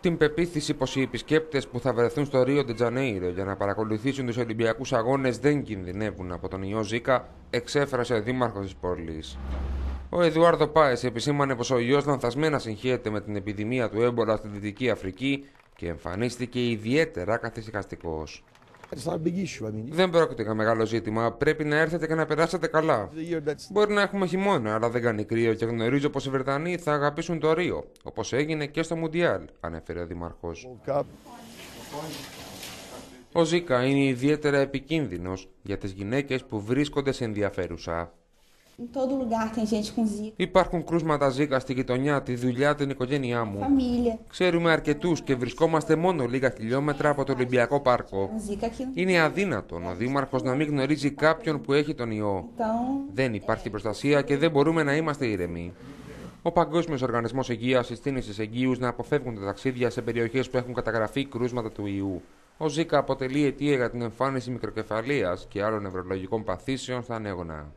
την πεποίθηση πως οι επισκέπτες που θα βρεθούν στο Ρίο Janeiro για να παρακολουθήσουν τους Ολυμπιακούς Αγώνες δεν κινδυνεύουν από τον ιό Ζήκα, εξέφρασε ο δήμαρχος της πόλης. Ο Εδουάρδο Πάες επισήμανε πως ο ιό λανθασμένα συγχέεται με την επιδημία του έμπορα στη Δυτική Αφρική και εμφανίστηκε ιδιαίτερα καθησυχαστικός. Δεν πρόκειται για μεγάλο ζήτημα. Πρέπει να έρθετε και να περάσετε καλά. Μπορεί να έχουμε χειμώνα, αλλά δεν κάνει κρύο και γνωρίζω πως οι Βρετανοί θα αγαπήσουν το Ρίο, όπως έγινε και στο Μουντιάλ, ανέφερε ο Δημαρχός. Ο Ζήκα είναι ιδιαίτερα επικίνδυνος για τις γυναίκες που βρίσκονται σε ενδιαφέρουσα Υπάρχουν κρούσματα ζήκα στη γειτονιά, τη δουλειά, την οικογένειά μου. Ξέρουμε αρκετούς και βρισκόμαστε μόνο λίγα χιλιόμετρα από το Ολυμπιακό Πάρκο. Είναι αδύνατον ο Δήμαρχος να μην γνωρίζει κάποιον που έχει τον ιό. Δεν υπάρχει προστασία και δεν μπορούμε να είμαστε ήρεμοι. Ο Παγκόσμιος Οργανισμός Υγείας συστήνει στις εγγύου να αποφεύγουν τα ταξίδια σε περιοχές που έχουν καταγραφεί κρούσματα του ιού. Ο Ζήκα αποτελεί αιτία για την εμφάνιση μικροκεφαλίας και άλλων νευρολογικών παθήσεων στα νέγωνα.